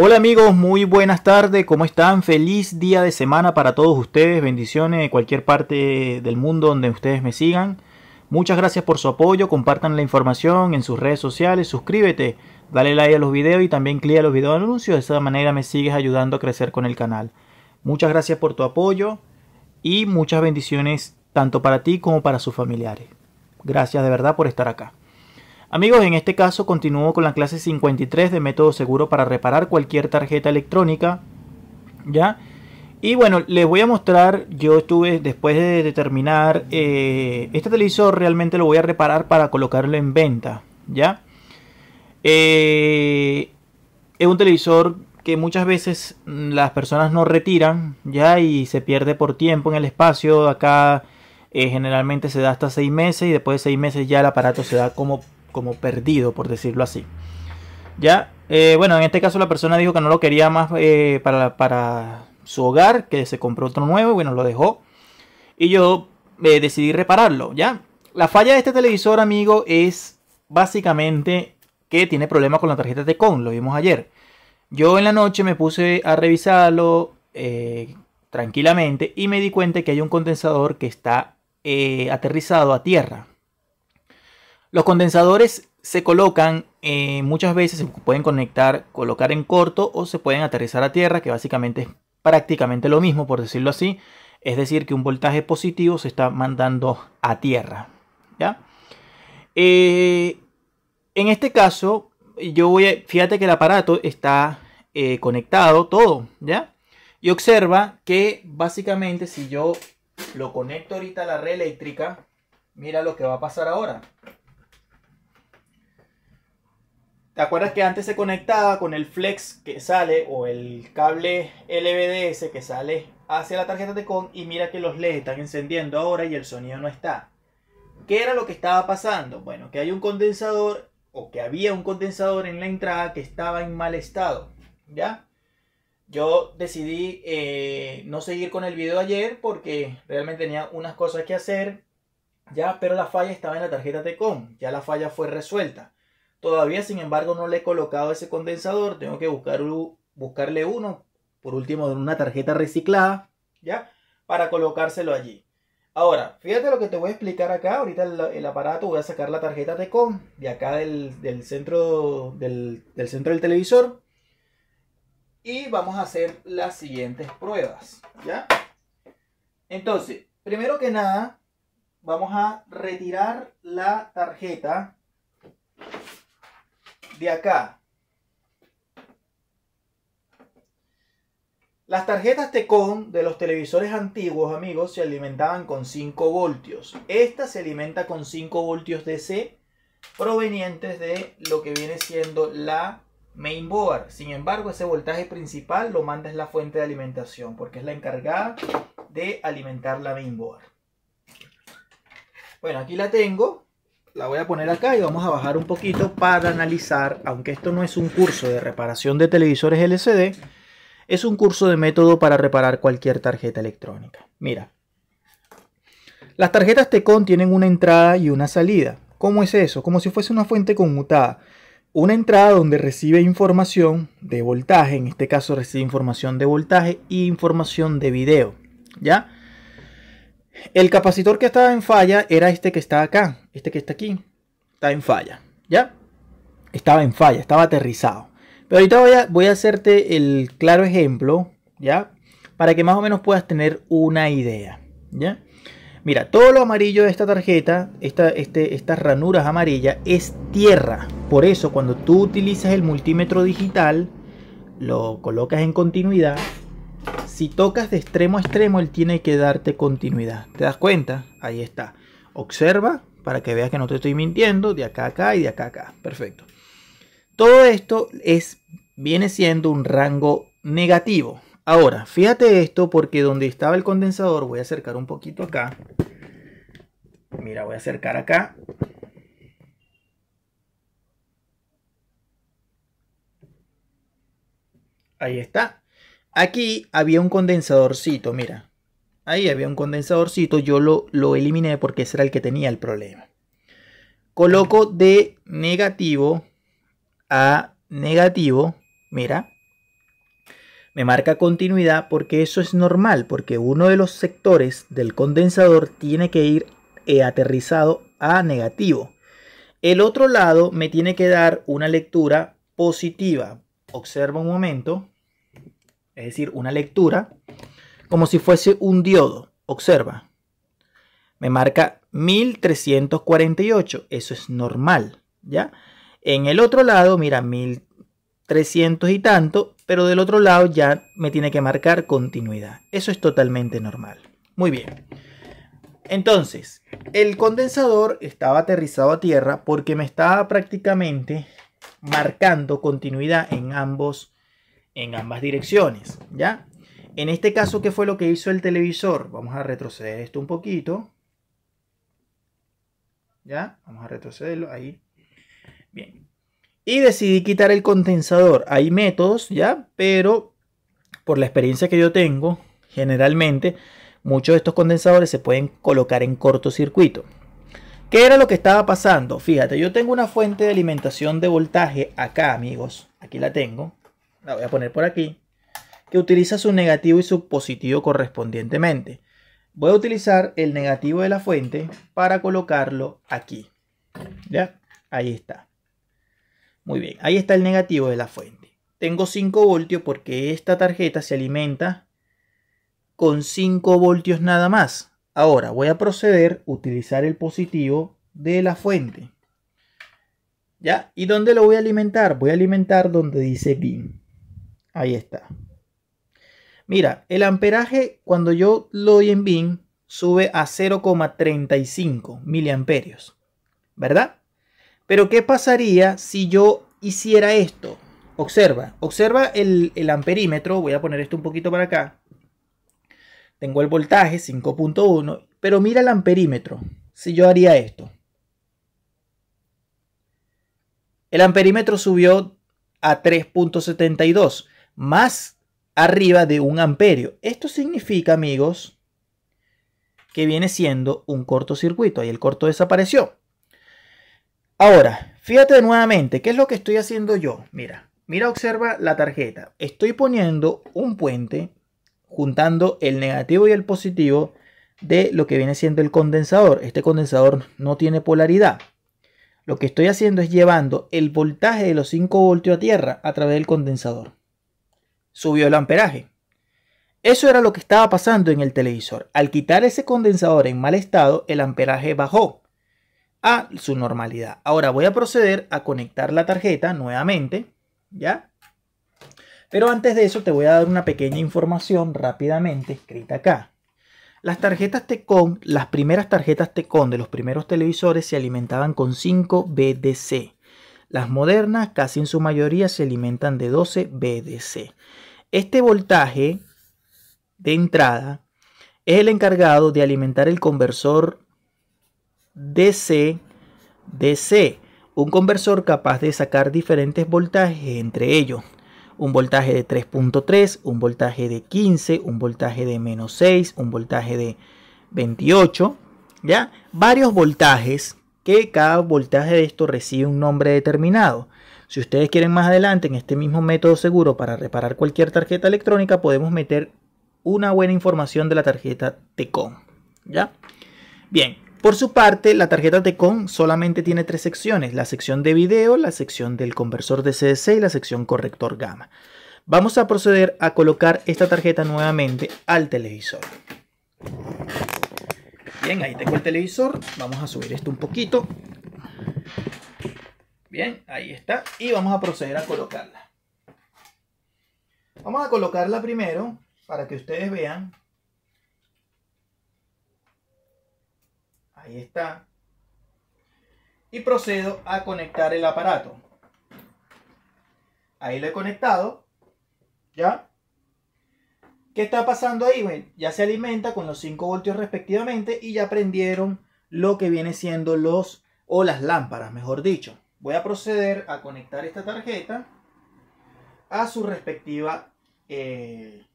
Hola amigos, muy buenas tardes, ¿cómo están? Feliz día de semana para todos ustedes, bendiciones de cualquier parte del mundo donde ustedes me sigan. Muchas gracias por su apoyo, compartan la información en sus redes sociales, suscríbete, dale like a los videos y también clic a los videos de anuncios, de esa manera me sigues ayudando a crecer con el canal. Muchas gracias por tu apoyo y muchas bendiciones tanto para ti como para sus familiares. Gracias de verdad por estar acá. Amigos, en este caso continúo con la clase 53 de método seguro para reparar cualquier tarjeta electrónica. ¿Ya? Y bueno, les voy a mostrar, yo estuve después de determinar, eh, este televisor realmente lo voy a reparar para colocarlo en venta. ¿Ya? Eh, es un televisor que muchas veces las personas no retiran, ¿ya? Y se pierde por tiempo en el espacio. Acá eh, generalmente se da hasta 6 meses y después de 6 meses ya el aparato se da como como perdido, por decirlo así. Ya, eh, bueno, en este caso la persona dijo que no lo quería más eh, para, su hogar, que se compró otro nuevo, bueno, lo dejó. Y yo eh, decidí repararlo, ¿ya? La falla de este televisor, amigo, es básicamente que tiene problemas con la tarjeta de con, lo vimos ayer. Yo en la noche me puse a revisarlo tranquilamente y me di cuenta que hay un condensador que está aterrizado a tierra. Los condensadores se colocan eh, muchas veces, se pueden conectar, colocar en corto o se pueden aterrizar a tierra, que básicamente es prácticamente lo mismo, por decirlo así. Es decir, que un voltaje positivo se está mandando a tierra. Eh, en este caso, yo voy fíjate que el aparato está eh, conectado todo, ¿ya? Y observa que básicamente si yo lo conecto ahorita a la red eléctrica, mira lo que va a pasar ahora. ¿Te acuerdas que antes se conectaba con el flex que sale o el cable LVDS que sale hacia la tarjeta de con y mira que los LEDs están encendiendo ahora y el sonido no está? ¿Qué era lo que estaba pasando? Bueno, que hay un condensador o que había un condensador en la entrada que estaba en mal estado, ¿ya? Yo decidí eh, no seguir con el video ayer porque realmente tenía unas cosas que hacer, ya, pero la falla estaba en la tarjeta con ya la falla fue resuelta. Todavía, sin embargo, no le he colocado ese condensador. Tengo que buscarle uno, por último, una tarjeta reciclada, ¿ya? Para colocárselo allí. Ahora, fíjate lo que te voy a explicar acá. Ahorita el, aparato, voy a sacar la tarjeta de con de acá del, centro, del, del centro del televisor. Y vamos a hacer las siguientes pruebas, ¿ya? Entonces, primero que nada, vamos a retirar la tarjeta de acá. Las tarjetas Tecon de los televisores antiguos, amigos, se alimentaban con 5 voltios. Esta se alimenta con 5 voltios DC provenientes de lo que viene siendo la mainboard. Sin embargo, ese voltaje principal lo manda es la fuente de alimentación, porque es la encargada de alimentar la mainboard. Bueno, aquí la tengo la voy a poner acá y vamos a bajar un poquito para analizar, aunque esto no es un curso de reparación de televisores LCD, es un curso de método para reparar cualquier tarjeta electrónica. Mira, las tarjetas Tecon tienen una entrada y una salida. ¿Cómo es eso? Como si fuese una fuente conmutada. Una entrada donde recibe información de voltaje, en este caso recibe información de voltaje y información de video, ¿ya? El capacitor que estaba en falla era este que está acá, este que está aquí. Está en falla, ¿ya? Estaba en falla, estaba aterrizado. Pero ahorita voy a, hacerte el claro ejemplo, ¿ya? Para que más o menos puedas tener una idea, ¿ya? Mira, todo lo amarillo de esta tarjeta, esta, este, estas ranuras amarillas, es tierra. Por eso, cuando tú utilizas el multímetro digital, lo colocas en continuidad, si tocas de extremo a extremo, él tiene que darte continuidad. ¿Te das cuenta? Ahí está. Observa para que veas que no te estoy mintiendo, de acá a acá y de acá a acá. Perfecto. Todo esto es, viene siendo un rango negativo. Ahora, fíjate esto porque donde estaba el condensador, voy a acercar un poquito acá. Mira, voy a acercar acá. Ahí está. Aquí había un condensadorcito, mira. Ahí había un condensadorcito, yo lo, eliminé porque ese era el que tenía el problema. Coloco de negativo a negativo, mira. Me marca continuidad porque eso es normal, porque uno de los sectores del condensador tiene que ir eh, aterrizado a negativo. El otro lado me tiene que dar una lectura positiva. Observa un momento es decir, una lectura, como si fuese un diodo. Observa, me marca 1348, eso es normal, ¿ya? En el otro lado, mira, 1300 y tanto, pero del otro lado ya me tiene que marcar continuidad. Eso es totalmente normal. Muy bien. Entonces, el condensador estaba aterrizado a tierra porque me estaba prácticamente marcando continuidad en ambos en ambas direcciones, ¿ya? En este caso, ¿qué fue lo que hizo el televisor? Vamos a retroceder esto un poquito. ¿Ya? Vamos a retrocederlo ahí. Bien. Y decidí quitar el condensador. Hay métodos, ¿ya? Pero por la experiencia que yo tengo, generalmente muchos de estos condensadores se pueden colocar en cortocircuito. ¿Qué era lo que estaba pasando? Fíjate, yo tengo una fuente de alimentación de voltaje acá, amigos. Aquí la tengo la voy a poner por aquí, que utiliza su negativo y su positivo correspondientemente. Voy a utilizar el negativo de la fuente para colocarlo aquí. ¿Ya? Ahí está. Muy bien, ahí está el negativo de la fuente. Tengo 5 voltios porque esta tarjeta se alimenta con 5 voltios nada más. Ahora voy a proceder a utilizar el positivo de la fuente. ¿Ya? ¿Y dónde lo voy a alimentar? Voy a alimentar donde dice BIM. Ahí está. Mira, el amperaje cuando yo lo doy en BIM sube a 0,35 miliamperios, ¿verdad? Pero ¿qué pasaría si yo hiciera esto? Observa, observa el, el amperímetro, voy a poner esto un poquito para acá. Tengo el voltaje 5.1, pero mira el amperímetro, si yo haría esto. El amperímetro subió a 3.72 más arriba de un amperio. Esto significa, amigos, que viene siendo un cortocircuito. Ahí el corto desapareció. Ahora, fíjate nuevamente, ¿qué es lo que estoy haciendo yo? Mira, mira, observa la tarjeta. Estoy poniendo un puente juntando el negativo y el positivo de lo que viene siendo el condensador. Este condensador no tiene polaridad. Lo que estoy haciendo es llevando el voltaje de los 5 voltios a tierra a través del condensador subió el amperaje. Eso era lo que estaba pasando en el televisor. Al quitar ese condensador en mal estado, el amperaje bajó a su normalidad. Ahora voy a proceder a conectar la tarjeta nuevamente, ¿ya? Pero antes de eso te voy a dar una pequeña información rápidamente escrita acá. Las tarjetas Tecon, las primeras tarjetas Tecon de los primeros televisores se alimentaban con 5 BDC. Las modernas casi en su mayoría se alimentan de 12 BDC. Este voltaje de entrada es el encargado de alimentar el conversor DC DC, un conversor capaz de sacar diferentes voltajes entre ellos. Un voltaje de 3.3, un voltaje de 15, un voltaje de menos 6, un voltaje de 28, ¿ya? Varios voltajes que cada voltaje de esto recibe un nombre determinado. Si ustedes quieren más adelante en este mismo método seguro para reparar cualquier tarjeta electrónica, podemos meter una buena información de la tarjeta Tecon, ¿Ya? Bien, por su parte, la tarjeta Tecon solamente tiene tres secciones, la sección de video, la sección del conversor de CDC y la sección corrector gamma. Vamos a proceder a colocar esta tarjeta nuevamente al televisor. Bien, ahí tengo el televisor, vamos a subir esto un poquito. Bien, ahí está. Y vamos a proceder a colocarla. Vamos a colocarla primero para que ustedes vean. Ahí está. Y procedo a conectar el aparato. Ahí lo he conectado. ¿Ya? ¿Qué está pasando ahí? ya se alimenta con los 5 voltios respectivamente y ya prendieron lo que viene siendo los o las lámparas, mejor dicho voy a proceder a conectar esta tarjeta a su respectiva eh,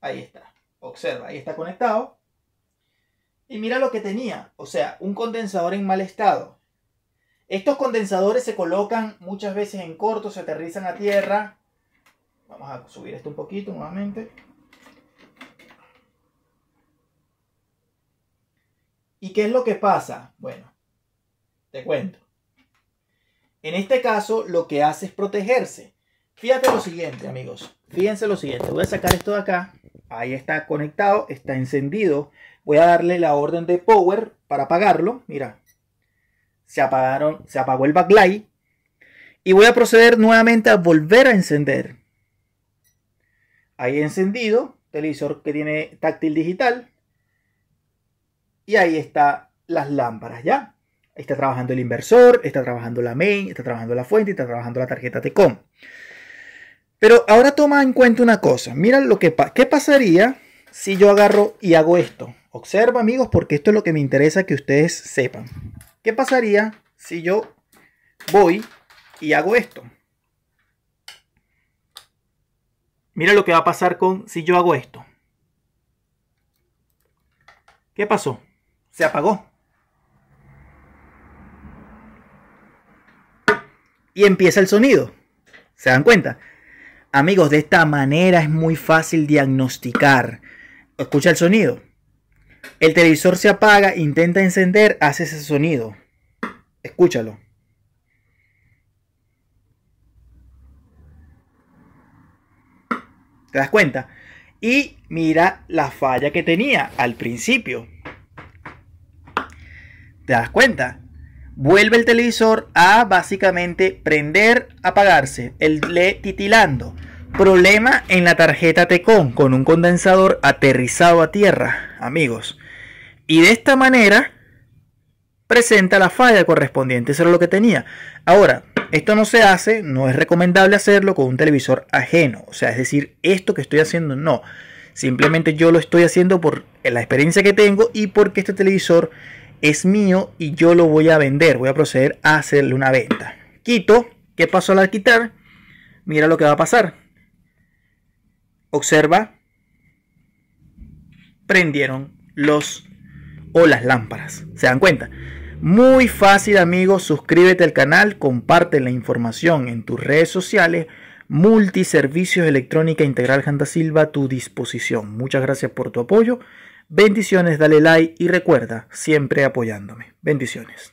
ahí está observa ahí está conectado y mira lo que tenía o sea un condensador en mal estado estos condensadores se colocan muchas veces en corto se aterrizan a tierra vamos a subir esto un poquito nuevamente ¿Y qué es lo que pasa? Bueno, te cuento. En este caso, lo que hace es protegerse. Fíjate lo siguiente, amigos. Fíjense lo siguiente. Voy a sacar esto de acá. Ahí está conectado, está encendido. Voy a darle la orden de power para apagarlo. Mira, se, apagaron, se apagó el backlight. Y voy a proceder nuevamente a volver a encender. Ahí encendido, televisor que tiene táctil digital. Y ahí están las lámparas ya. Está trabajando el inversor, está trabajando la main, está trabajando la fuente, está trabajando la tarjeta TECOM. Pero ahora toma en cuenta una cosa. Mira lo que qué pasaría si yo agarro y hago esto. Observa, amigos, porque esto es lo que me interesa que ustedes sepan. ¿Qué pasaría si yo voy y hago esto? Mira lo que va a pasar con si yo hago esto. ¿Qué pasó? Se apagó. y empieza el sonido. ¿Se dan cuenta? Amigos, de esta manera es muy fácil diagnosticar. Escucha el sonido. El televisor se apaga, intenta encender, hace ese sonido. Escúchalo. ¿Te das cuenta? Y mira la falla que tenía al principio. ¿Te das cuenta? vuelve el televisor a básicamente prender, apagarse, el LED titilando. Problema en la tarjeta Tecon con un condensador aterrizado a tierra, amigos. Y de esta manera presenta la falla correspondiente, eso era lo que tenía. Ahora, esto no se hace, no es recomendable hacerlo con un televisor ajeno, o sea, es decir, esto que estoy haciendo no. Simplemente yo lo estoy haciendo por la experiencia que tengo y porque este televisor es mío y yo lo voy a vender, voy a proceder a hacerle una venta. Quito, ¿qué pasó al quitar? Mira lo que va a pasar. Observa, prendieron los o las lámparas. ¿Se dan cuenta? Muy fácil amigos, suscríbete al canal, comparte la información en tus redes sociales. Multiservicios Electrónica Integral Janda Silva a tu disposición. Muchas gracias por tu apoyo. Bendiciones, dale like y recuerda, siempre apoyándome. Bendiciones.